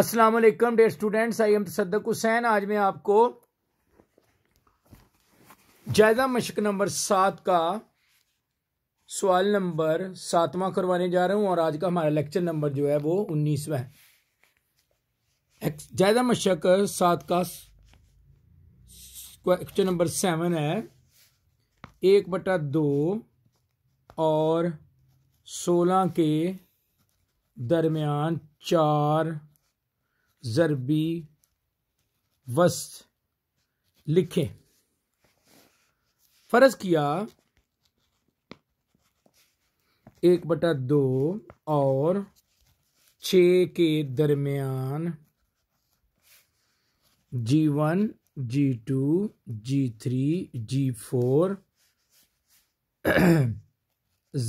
Aslam dear students I am Tasadduq Hussain आज मैं आपको जायदा मशक नंबर सात का सवाल नंबर सातवां करवाने जा रहा हूँ और आज का हमारा लेक्चर नंबर जो है वो उन्नीसवा है मशक सात का क्वेश्चन नंबर सेवन है एक बटा दो और सोलह के दरमियान चार ज़रबी वस्त लिखें फ़र्ज़ किया एक बटा दो और छ के दरमियान G one G two G three G four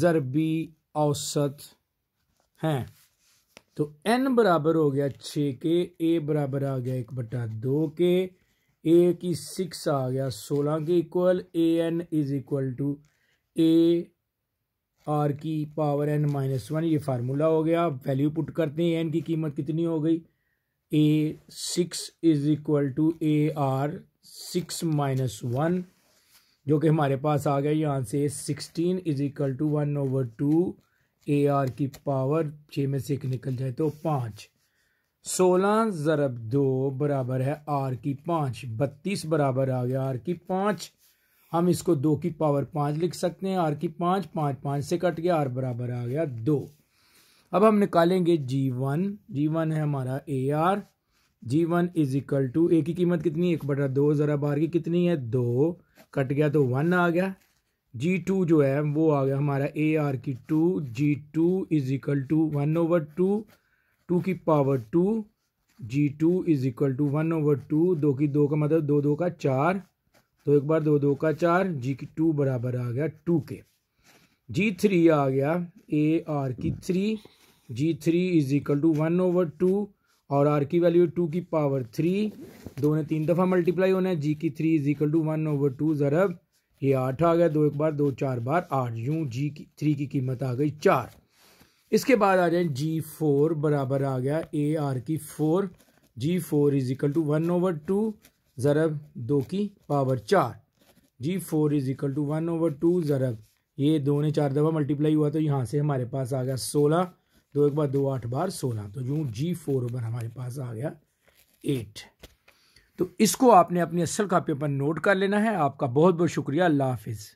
ज़रबी औसत हैं तो एन बराबर हो गया छ के ए बराबर आ गया एक बटा दो के ए की सिक्स आ गया सोलह के equal A N is equal to A R की पावर एन माइनस वन ये फार्मूला हो गया वैल्यू पुट करते हैं एन की कीमत कितनी हो गई A six is equal to A R six minus one जो कि हमारे पास आ गया यहाँ से sixteen is equal to one over two A R की पावर छः में से एक निकल जाए तो पाँच सोलह ज़रब दो बराबर है आर की पाँच बत्तीस बराबर आ गया आर की पाँच हम इसको दो की पावर पाँच लिख सकते हैं आर की पाँच पाँच पाँच से कट गया आर बराबर आ गया दो अब हम निकालेंगे जी वन जी वन है हमारा A R G one is equal to A की कीमत कितनी एक बटा दो ज़रब आर की कितनी है दो कट गया तो वन आ गया जी टू जो है वो आ गया हमारा ए आर की two G two is equal to one over two two की power two G two is equal to one over two दो की दो का मतलब दो दो का चार तो एक बार दो दो का चार जी की टू बराबर आ गया टू के जी थ्री आ गया ए आर की three G three is equal to one over two और आर की वैल्यू टू की पावर थ्री दो ने तीन दफ़ा मल्टीप्लाई होना है जी की three is equal to one over two ज़रब ये आठ आ गया दो एक बार दो चार बार आठ यू जी की थ्री की कीमत आ गई चार इसके बाद आ जाए जी फोर बराबर आ गया ए आर की four G four is equal to one over two ज़रब दो की पावर चार G four is equal to one over two ज़रब ये दो ने चार दफ़ा मल्टीप्लाई हुआ तो यहाँ से हमारे पास आ गया सोलह दो एक बार दो आठ बार सोलह तो यूँ जी फोर ओवर हमारे पास आ गया एट तो इसको आपने अपनी असल कापियों पर नोट कर लेना है आपका बहुत बहुत शुक्रिया अल्लाह हाफिज़